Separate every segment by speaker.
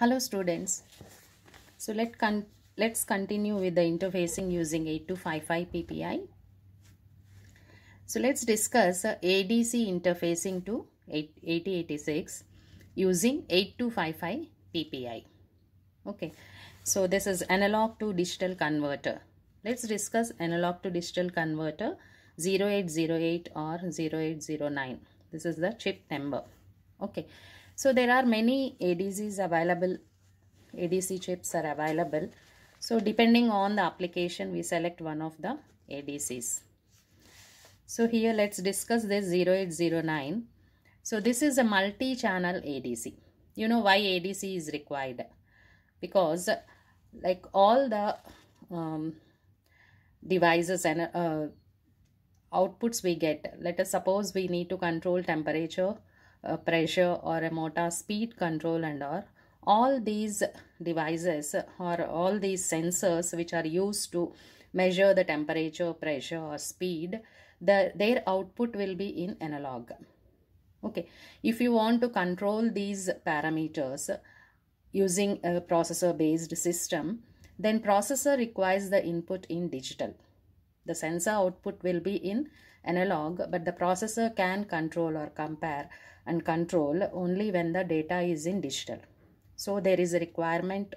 Speaker 1: Hello students. So let con let's continue with the interfacing using 8255 PPI. So let's discuss ADC interfacing to 8086 using 8255 PPI. Okay. So this is analog to digital converter. Let's discuss analog to digital converter 0808 or 0809. This is the chip number. Okay. So there are many ADCs available, ADC chips are available. So depending on the application, we select one of the ADCs. So here let's discuss this 0809. So this is a multi-channel ADC. You know why ADC is required? Because like all the um, devices and uh, outputs we get, let us suppose we need to control temperature, uh, pressure or a motor speed control and all all these devices or all these sensors which are used to measure the temperature pressure or speed the their output will be in analog okay if you want to control these parameters using a processor based system then processor requires the input in digital the sensor output will be in analog but the processor can control or compare and control only when the data is in digital. So there is a requirement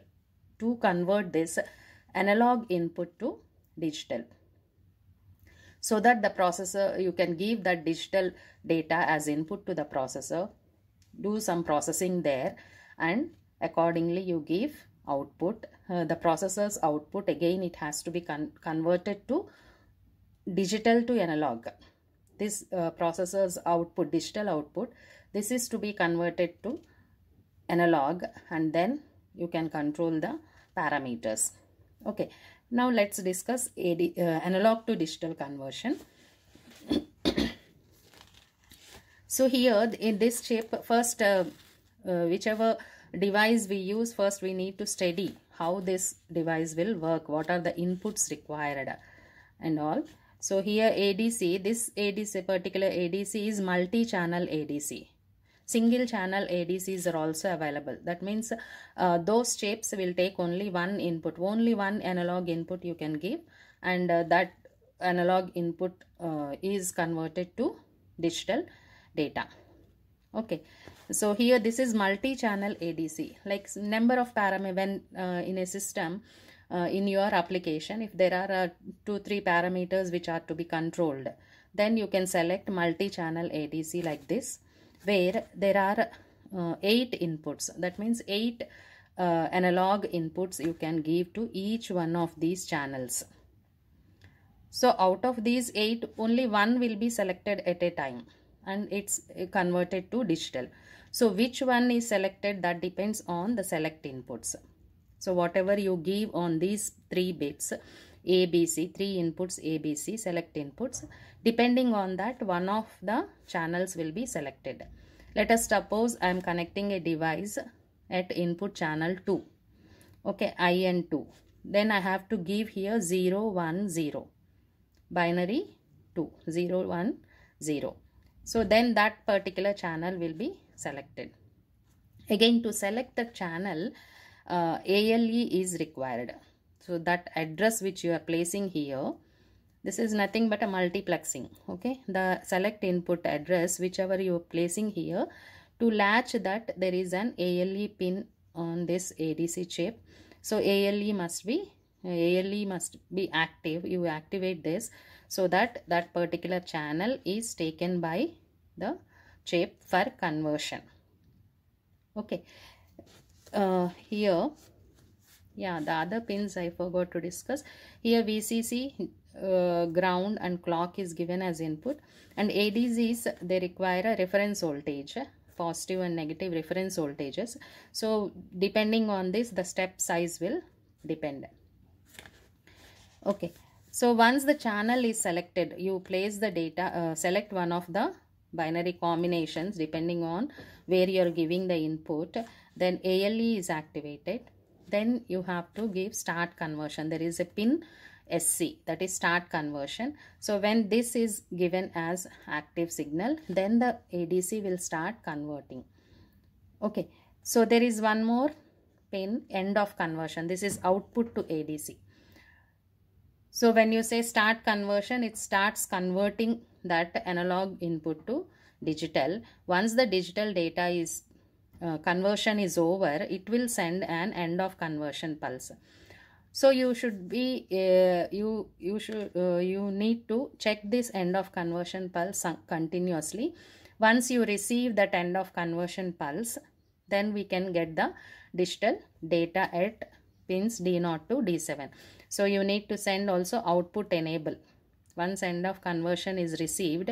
Speaker 1: to convert this analog input to digital so that the processor you can give that digital data as input to the processor do some processing there and accordingly you give output uh, the processor's output again it has to be con converted to digital to analog this uh, processor's output digital output this is to be converted to analog and then you can control the parameters. Okay, now let's discuss AD, uh, analog to digital conversion. so here in this shape, first uh, uh, whichever device we use, first we need to study how this device will work, what are the inputs required and all. So here ADC, this ADC, particular ADC is multi-channel ADC single channel ADCs are also available. That means uh, those shapes will take only one input, only one analog input you can give and uh, that analog input uh, is converted to digital data. Okay, so here this is multi-channel ADC like number of parameters when uh, in a system uh, in your application if there are uh, two three parameters which are to be controlled then you can select multi-channel ADC like this where there are uh, eight inputs. That means eight uh, analog inputs you can give to each one of these channels. So out of these 8, only one will be selected at a time and it's uh, converted to digital. So which one is selected that depends on the select inputs. So whatever you give on these 3 bits, ABC, three inputs ABC, select inputs. Depending on that, one of the channels will be selected. Let us suppose I am connecting a device at input channel 2. Okay, IN2. Then I have to give here 0, 1, 0. Binary 2, 0, 1, 0. So then that particular channel will be selected. Again, to select the channel, uh, ALE is required so that address which you are placing here this is nothing but a multiplexing okay the select input address whichever you are placing here to latch that there is an ALE pin on this ADC chip so ALE must be ALE must be active you activate this so that that particular channel is taken by the chip for conversion okay uh, here yeah the other pins i forgot to discuss here vcc uh, ground and clock is given as input and adcs they require a reference voltage positive and negative reference voltages so depending on this the step size will depend okay so once the channel is selected you place the data uh, select one of the binary combinations depending on where you are giving the input then ale is activated then you have to give start conversion there is a pin SC that is start conversion so when this is given as active signal then the ADC will start converting okay so there is one more pin end of conversion this is output to ADC so when you say start conversion it starts converting that analog input to digital once the digital data is uh, conversion is over, it will send an end of conversion pulse. So you should be, uh, you, you should, uh, you need to check this end of conversion pulse continuously. Once you receive that end of conversion pulse, then we can get the digital data at pins D0 to D7. So you need to send also output enable. Once end of conversion is received,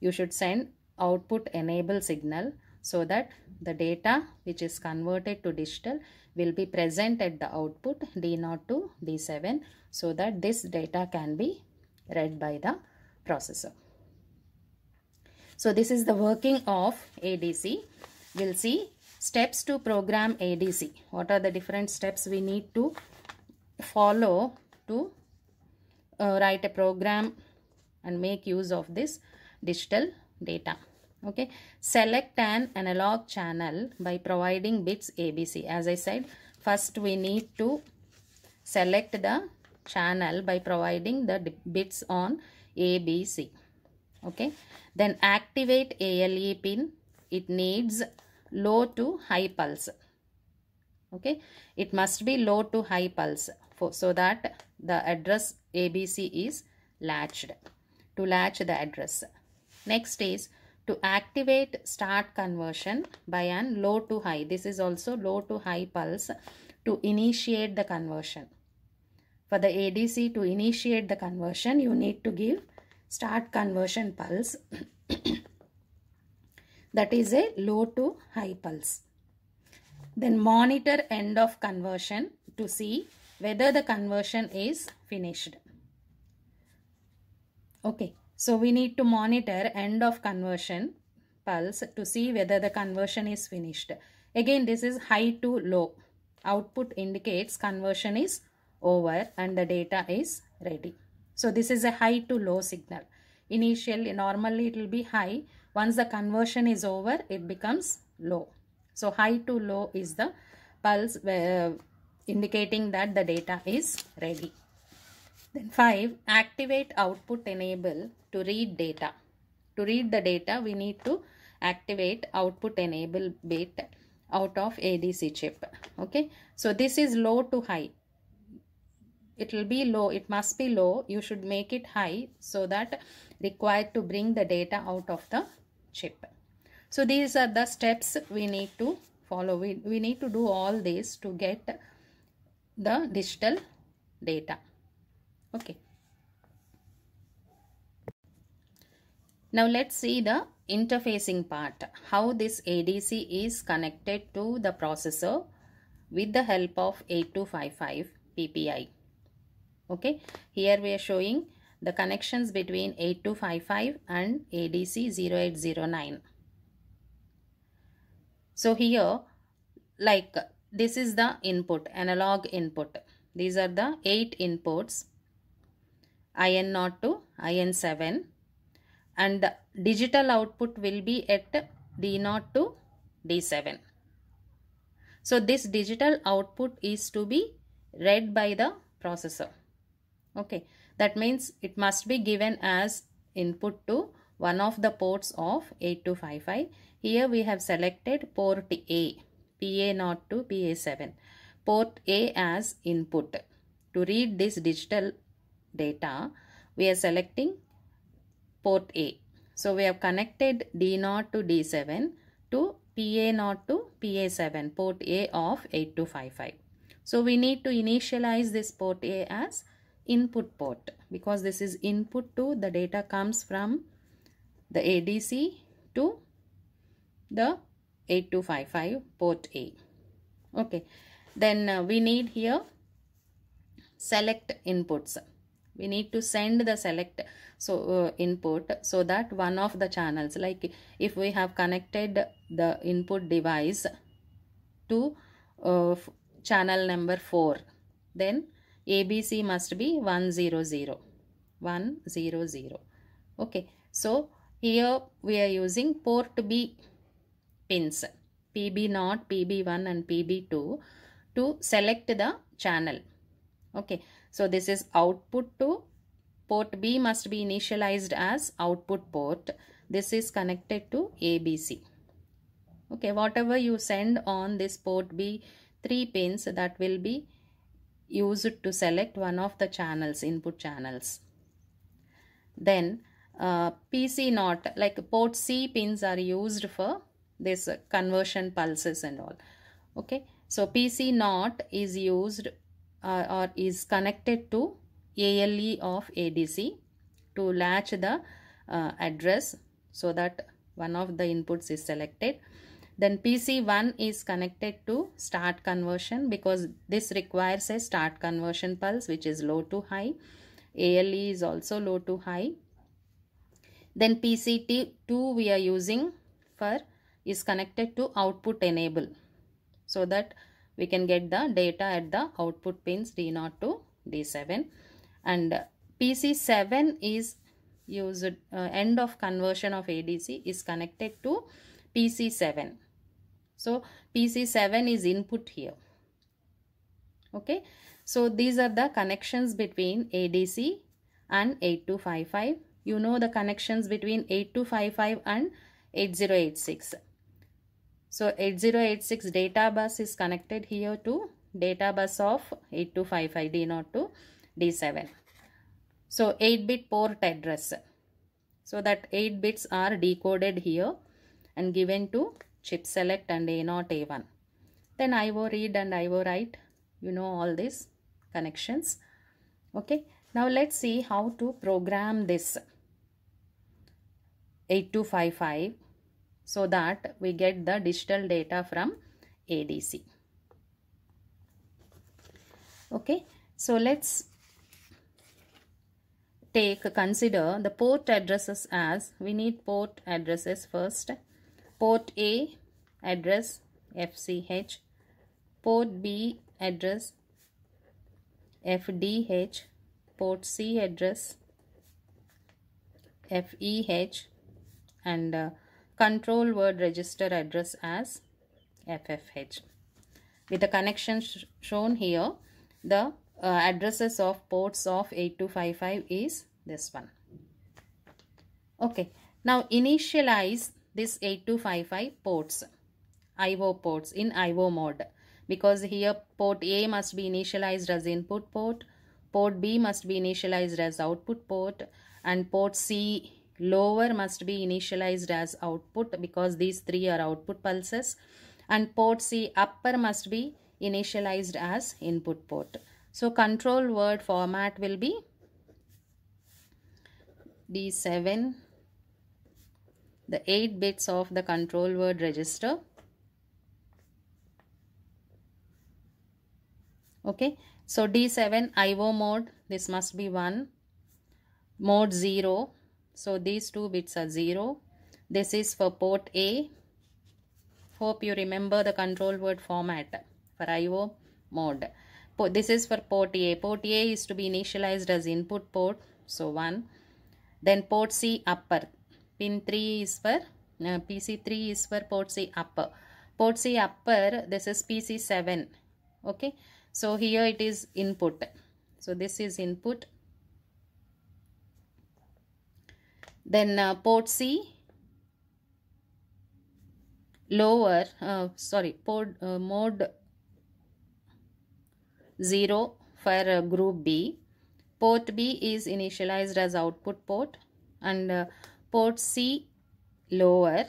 Speaker 1: you should send output enable signal so that the data which is converted to digital will be present at the output D0 to D7 so that this data can be read by the processor. So this is the working of ADC. We'll see steps to program ADC. What are the different steps we need to follow to uh, write a program and make use of this digital data okay select an analog channel by providing bits abc as i said first we need to select the channel by providing the bits on abc okay then activate ale pin it needs low to high pulse okay it must be low to high pulse for, so that the address abc is latched to latch the address next is to activate start conversion by an low to high. This is also low to high pulse to initiate the conversion. For the ADC to initiate the conversion, you need to give start conversion pulse. that is a low to high pulse. Then monitor end of conversion to see whether the conversion is finished. Okay. So we need to monitor end of conversion pulse to see whether the conversion is finished. Again, this is high to low. Output indicates conversion is over and the data is ready. So this is a high to low signal. Initially, normally it will be high. Once the conversion is over, it becomes low. So high to low is the pulse uh, indicating that the data is ready. Then 5. Activate output enable to read data. To read the data, we need to activate output enable bit out of ADC chip. Okay, so this is low to high. It will be low, it must be low. You should make it high so that required to bring the data out of the chip. So these are the steps we need to follow. We, we need to do all this to get the digital data. Okay. Now let's see the interfacing part, how this ADC is connected to the processor with the help of 8255 PPI. Okay, here we are showing the connections between 8255 and ADC 0809. So here, like this is the input, analog input. These are the 8 inputs, IN0 to IN7 and the digital output will be at D0 to D7. So this digital output is to be read by the processor. Okay, that means it must be given as input to one of the ports of 8255. Here we have selected port A, PA0 to PA7, port A as input. To read this digital data, we are selecting port A. So we have connected D0 to D7 to PA0 to PA7, port A of 8255. So we need to initialize this port A as input port because this is input to the data comes from the ADC to the 8255 port A. Okay, then uh, we need here select inputs we need to send the select so uh, input so that one of the channels like if we have connected the input device to uh, channel number 4 then abc must be 100 100 okay so here we are using port b pins pb0 pb1 and pb2 to select the channel okay so this is output to port B must be initialized as output port. This is connected to ABC. Okay, whatever you send on this port B, three pins that will be used to select one of the channels, input channels. Then uh, PC not like port C pins are used for this conversion pulses and all. Okay, so PC not is used uh, or is connected to ALE of ADC to latch the uh, address so that one of the inputs is selected. Then PC1 is connected to start conversion because this requires a start conversion pulse which is low to high. ALE is also low to high. Then PCT2 we are using for is connected to output enable so that we can get the data at the output pins D0 to D7 and PC7 is used uh, end of conversion of ADC is connected to PC7 so PC7 is input here okay so these are the connections between ADC and 8255 you know the connections between 8255 and 8086 so 8086 data bus is connected here to data bus of 8255 D0 to D7. So 8-bit port address. So that 8 bits are decoded here and given to chip select and A0 A1. Then IO read and IO write. You know all these connections. Okay. Now let's see how to program this 8255 so that we get the digital data from ADC. Okay, so let's take consider the port addresses as we need port addresses first. Port A address FCH, port B address FDH, port C address FEH and uh, control word register address as FFH. With the connection sh shown here, the uh, addresses of ports of 8255 is this one. Okay, now initialize this 8255 ports, IO ports in IO mode because here port A must be initialized as input port, port B must be initialized as output port and port C Lower must be initialized as output because these three are output pulses. And port C upper must be initialized as input port. So control word format will be D7, the 8 bits of the control word register. Okay, so D7 IO mode, this must be 1, mode 0, so these two bits are 0. This is for port A. Hope you remember the control word format for IO mode. This is for port A. Port A is to be initialized as input port. So 1. Then port C upper. Pin 3 is for, uh, PC3 is for port C upper. Port C upper, this is PC7. Okay. So here it is input. So this is input Then uh, port C, lower, uh, sorry, port, uh, mode 0 for uh, group B. Port B is initialized as output port and uh, port C lower,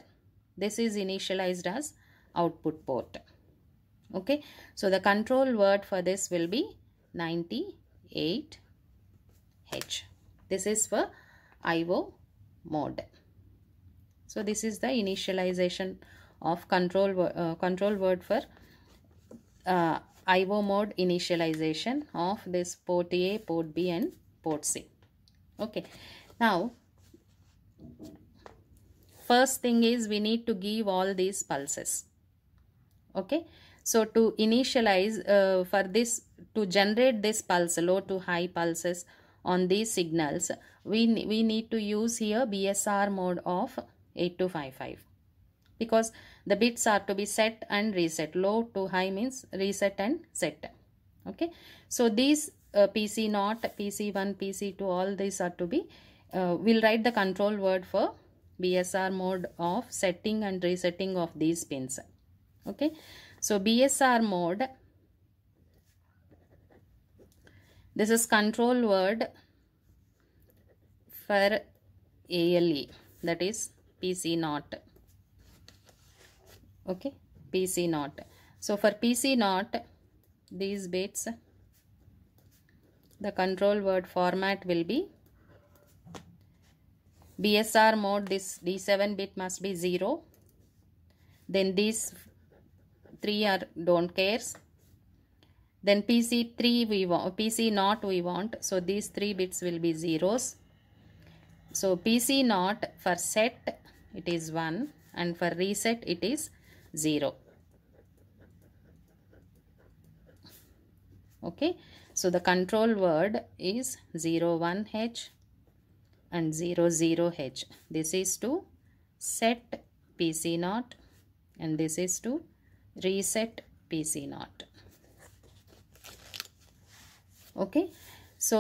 Speaker 1: this is initialized as output port. Okay, so the control word for this will be 98H. This is for IO mode. So this is the initialization of control, uh, control word for uh, IO mode initialization of this port A, port B and port C. Okay. Now, first thing is we need to give all these pulses. Okay. So to initialize uh, for this, to generate this pulse, low to high pulses on these signals, we, we need to use here BSR mode of 8255 because the bits are to be set and reset. Low to high means reset and set. Okay. So these uh, PC not PC1, PC2, all these are to be, uh, we'll write the control word for BSR mode of setting and resetting of these pins. Okay. So BSR mode This is control word for ALE that is PC naught. Okay, PC naught. So for PC naught, these bits, the control word format will be BSR mode, this D7 bit must be 0. Then these three are don't cares then PC3 we want, PC not we want. So these three bits will be zeros. So PC not for set it is 1 and for reset it is 0. Okay. So the control word is 01H and 00H. This is to set PC not and this is to reset PC not okay so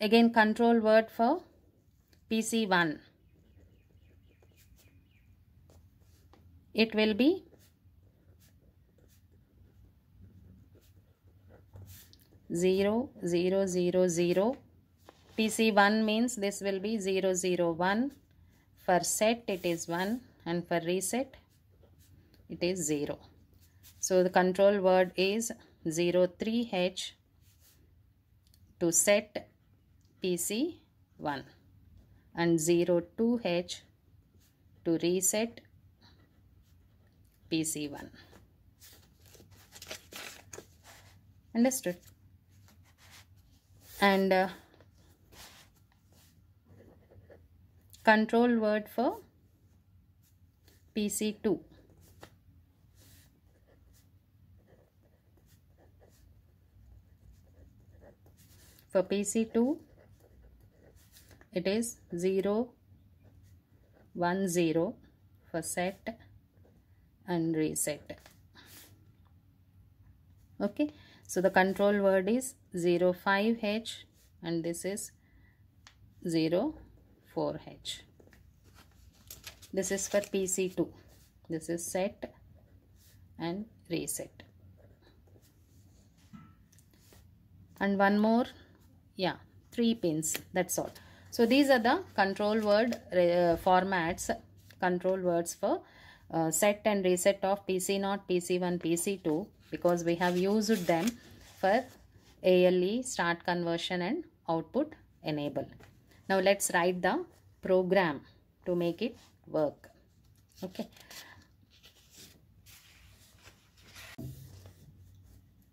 Speaker 1: again control word for pc1 it will be zero zero zero zero pc1 means this will be zero zero one for set it is 1 and for reset it is 0 so the control word is 03h to set PC1 and 02H to reset PC1. Understood? And uh, control word for PC2 for PC2 it is 0 1 0 for set and reset okay so the control word is 05h and this is 04h this is for PC2 this is set and reset and one more yeah three pins that's all so these are the control word uh, formats control words for uh, set and reset of PC0, PC1, PC2 because we have used them for ALE, start conversion and output enable. Now let's write the program to make it work. Okay.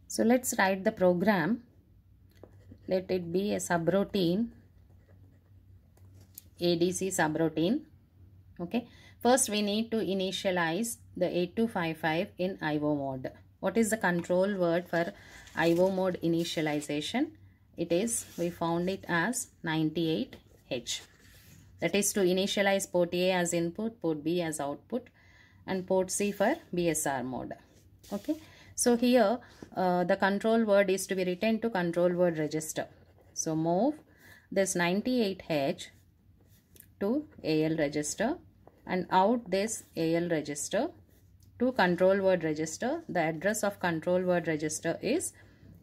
Speaker 1: So let's write the program let it be a subroutine ADC subroutine okay first we need to initialize the 8255 in IO mode what is the control word for IO mode initialization it is we found it as 98H that is to initialize port A as input port B as output and port C for BSR mode okay so here uh, the control word is to be written to control word register. So move this 98H to AL register and out this AL register to control word register. The address of control word register is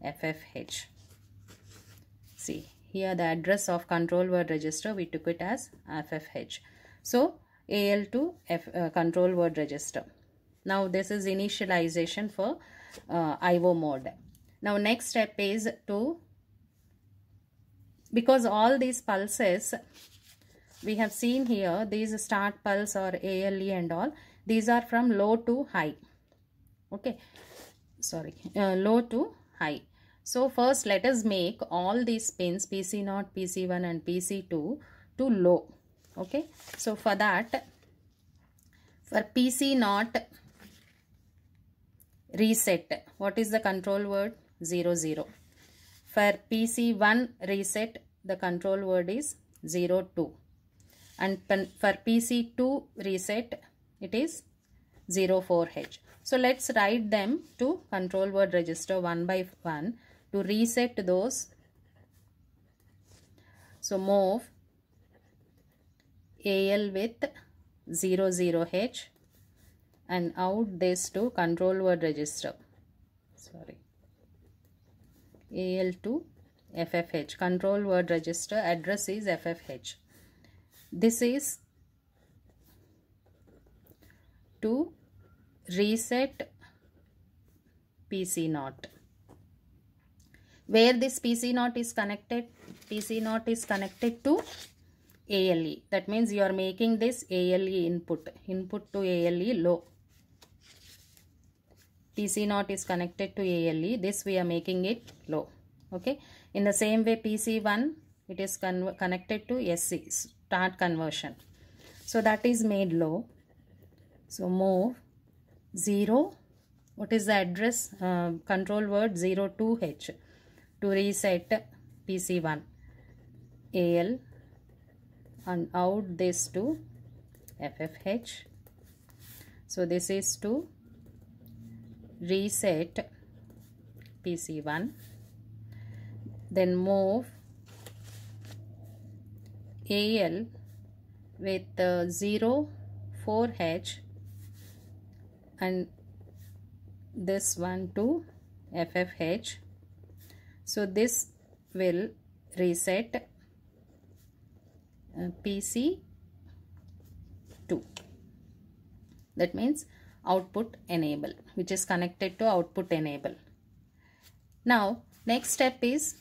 Speaker 1: FFH. See here the address of control word register we took it as FFH. So AL to F, uh, control word register. Now this is initialization for uh, IO mode. Now next step is to, because all these pulses we have seen here, these start pulse or ALE and all, these are from low to high. Okay, sorry, uh, low to high. So first let us make all these pins PC0, PC1 and PC2 to low. Okay, so for that, for PC0, reset. What is the control word? 0, 0. For PC1 reset, the control word is 0, 2. And for PC2 reset, it is 0, 4H. So let's write them to control word register one by one to reset those. So move AL with 00H and out this to control word register sorry al two ffh control word register address is ffh this is to reset pc not. where this pc not is connected pc not is connected to ALE. That means you are making this ALE input, input to ALE low. PC not is connected to ALE. This we are making it low. Okay. In the same way, PC1, it is con connected to SC, start conversion. So that is made low. So move 0. What is the address? Uh, control word 02H to reset PC1. AL and out this to FFH. So this is to reset PC1 then move AL with uh, 0 4H and this one to FFH so this will reset uh, PC2 that means output enable which is connected to output enable. Now next step is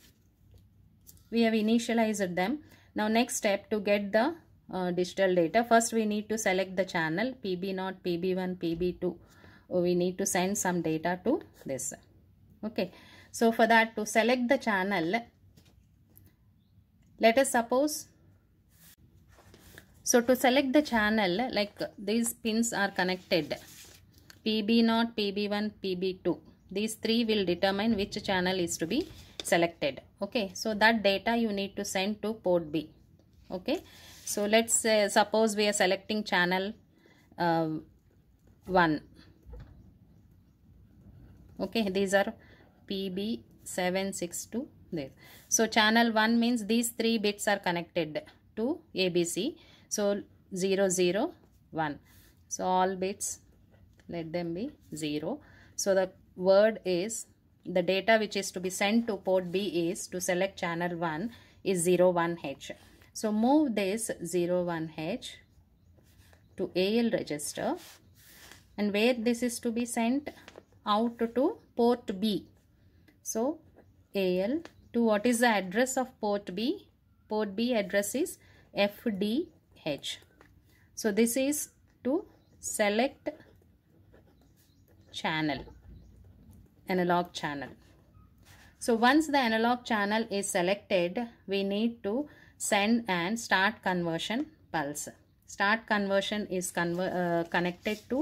Speaker 1: we have initialized them. Now next step to get the uh, digital data first we need to select the channel PB0, PB1, PB2 we need to send some data to this okay so for that to select the channel let us suppose so to select the channel like these pins are connected PB0, PB1, PB2. These three will determine which channel is to be selected. Okay, so that data you need to send to port B. Okay, so let's uh, suppose we are selecting channel uh, 1. Okay, these are PB762. There. So channel 1 means these three bits are connected to ABC. So 0, 0, 1. So all bits let them be 0 so the word is the data which is to be sent to port B is to select channel 1 is 01H. So move this 01H to AL register and where this is to be sent out to port B. So AL to what is the address of port B? Port B address is FDH. So this is to select channel analog channel so once the analog channel is selected we need to send and start conversion pulse start conversion is conver uh, connected to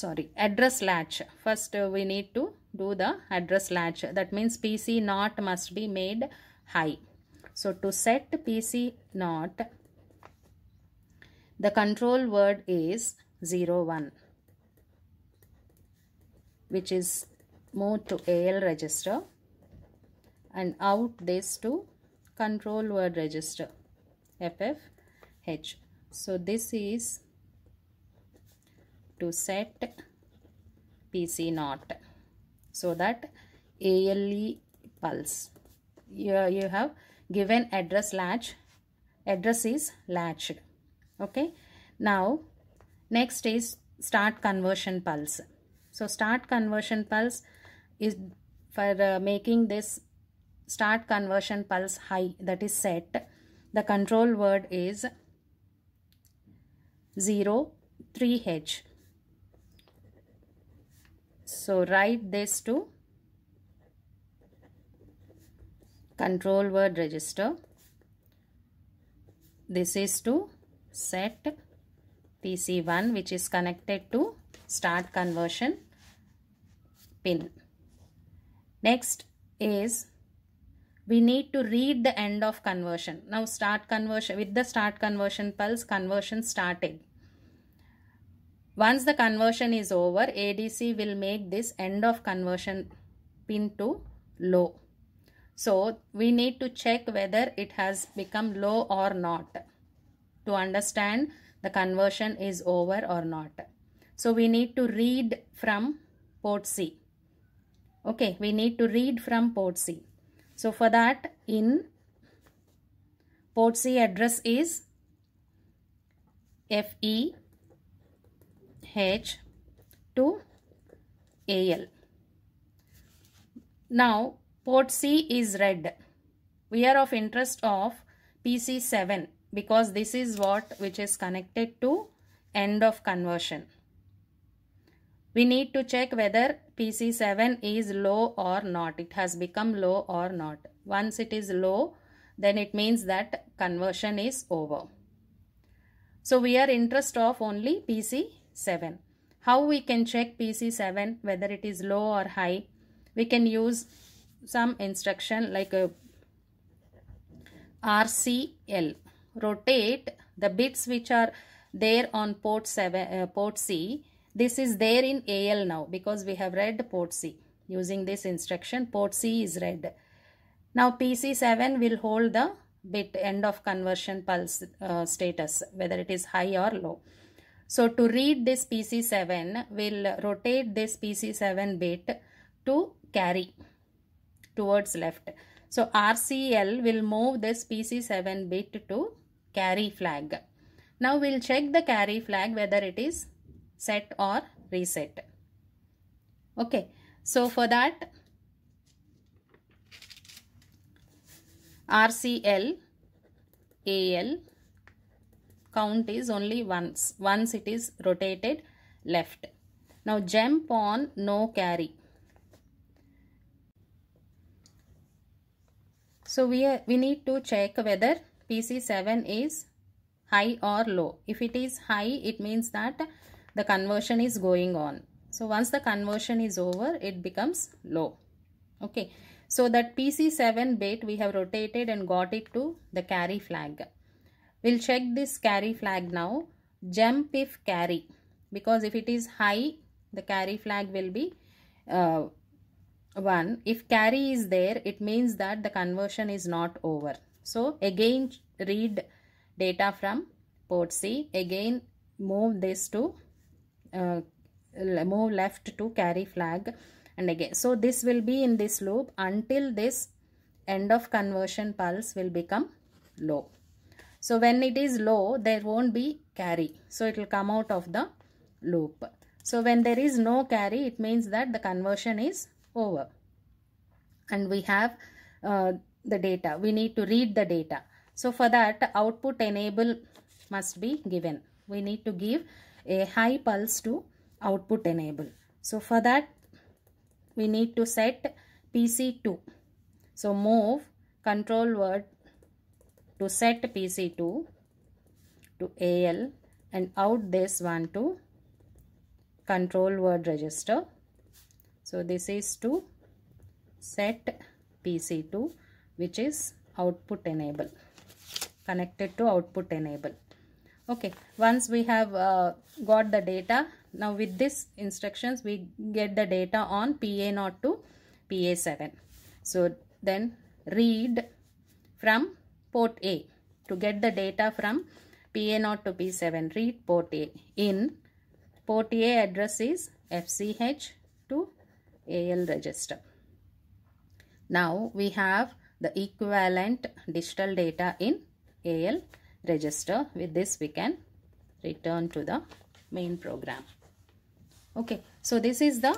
Speaker 1: sorry address latch first uh, we need to do the address latch that means pc not must be made high so to set pc not. The control word is 01 which is moved to AL register and out this to control word register FFH. So this is to set PC not so that ALE pulse. You, you have given address latch. Address is latched okay now next is start conversion pulse so start conversion pulse is for uh, making this start conversion pulse high that is set the control word is 0 3h so write this to control word register this is to set PC1 which is connected to start conversion pin. Next is we need to read the end of conversion. Now start conversion with the start conversion pulse conversion started. Once the conversion is over ADC will make this end of conversion pin to low. So we need to check whether it has become low or not to understand the conversion is over or not. So we need to read from port C. Okay, we need to read from port C. So for that in port C address is feh 2 to AL. Now port C is read. We are of interest of PC7 because this is what which is connected to end of conversion. We need to check whether PC7 is low or not. It has become low or not. Once it is low, then it means that conversion is over. So we are interest of only PC7. How we can check PC7 whether it is low or high? We can use some instruction like a uh, RCL rotate the bits which are there on port, seven, uh, port C. This is there in AL now because we have read port C. Using this instruction, port C is read. Now PC7 will hold the bit end of conversion pulse uh, status, whether it is high or low. So to read this PC7, we'll rotate this PC7 bit to carry towards left. So RCL will move this PC7 bit to carry flag. Now we'll check the carry flag whether it is set or reset. Okay, so for that RCL AL count is only once. Once it is rotated left. Now jump on no carry. So we, we need to check whether PC7 is high or low. If it is high, it means that the conversion is going on. So once the conversion is over, it becomes low. Okay. So that PC7 bit we have rotated and got it to the carry flag. We'll check this carry flag now. Jump if carry. Because if it is high, the carry flag will be uh, 1. If carry is there, it means that the conversion is not over. So again read data from port C. Again move this to uh, move left to carry flag and again. So this will be in this loop until this end of conversion pulse will become low. So when it is low there won't be carry. So it will come out of the loop. So when there is no carry it means that the conversion is over. And we have uh, the data. We need to read the data. So for that output enable must be given. We need to give a high pulse to output enable. So for that we need to set PC2. So move control word to set PC2 to AL and out this one to control word register. So this is to set PC2 which is output enable connected to output enable okay once we have uh, got the data now with this instructions we get the data on PA0 to PA7 so then read from port A to get the data from PA0 to P7 read port A in port A address is FCH to AL register now we have the equivalent digital data in AL register. With this we can return to the main program. Okay, so this is the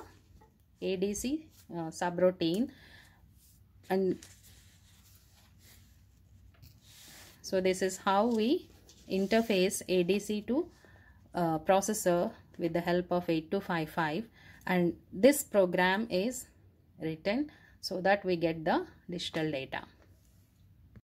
Speaker 1: ADC uh, subroutine and so this is how we interface ADC to uh, processor with the help of 8255 and this program is written so that we get the digital data